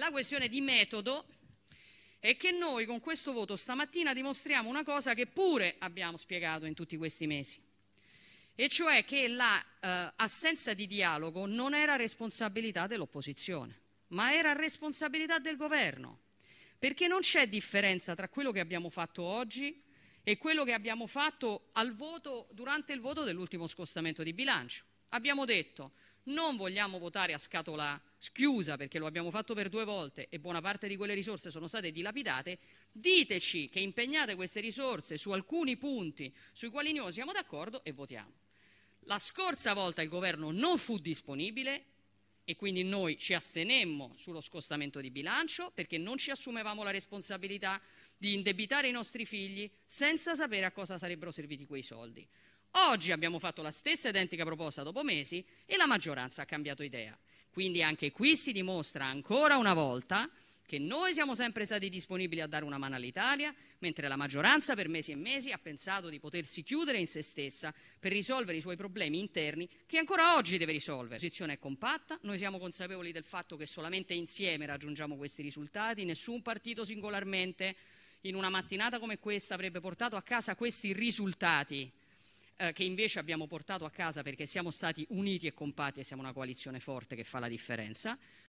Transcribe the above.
La questione di metodo è che noi con questo voto stamattina dimostriamo una cosa che pure abbiamo spiegato in tutti questi mesi, e cioè che l'assenza la, eh, di dialogo non era responsabilità dell'opposizione, ma era responsabilità del governo, perché non c'è differenza tra quello che abbiamo fatto oggi e quello che abbiamo fatto voto, durante il voto dell'ultimo scostamento di bilancio. Abbiamo detto non vogliamo votare a scatola schiusa perché lo abbiamo fatto per due volte e buona parte di quelle risorse sono state dilapidate, diteci che impegnate queste risorse su alcuni punti sui quali noi siamo d'accordo e votiamo. La scorsa volta il governo non fu disponibile e quindi noi ci astenemmo sullo scostamento di bilancio perché non ci assumevamo la responsabilità di indebitare i nostri figli senza sapere a cosa sarebbero serviti quei soldi. Oggi abbiamo fatto la stessa identica proposta dopo mesi e la maggioranza ha cambiato idea. Quindi anche qui si dimostra ancora una volta che noi siamo sempre stati disponibili a dare una mano all'Italia, mentre la maggioranza per mesi e mesi ha pensato di potersi chiudere in se stessa per risolvere i suoi problemi interni che ancora oggi deve risolvere. La posizione è compatta, noi siamo consapevoli del fatto che solamente insieme raggiungiamo questi risultati, nessun partito singolarmente in una mattinata come questa avrebbe portato a casa questi risultati eh, che invece abbiamo portato a casa perché siamo stati uniti e compatti e siamo una coalizione forte che fa la differenza.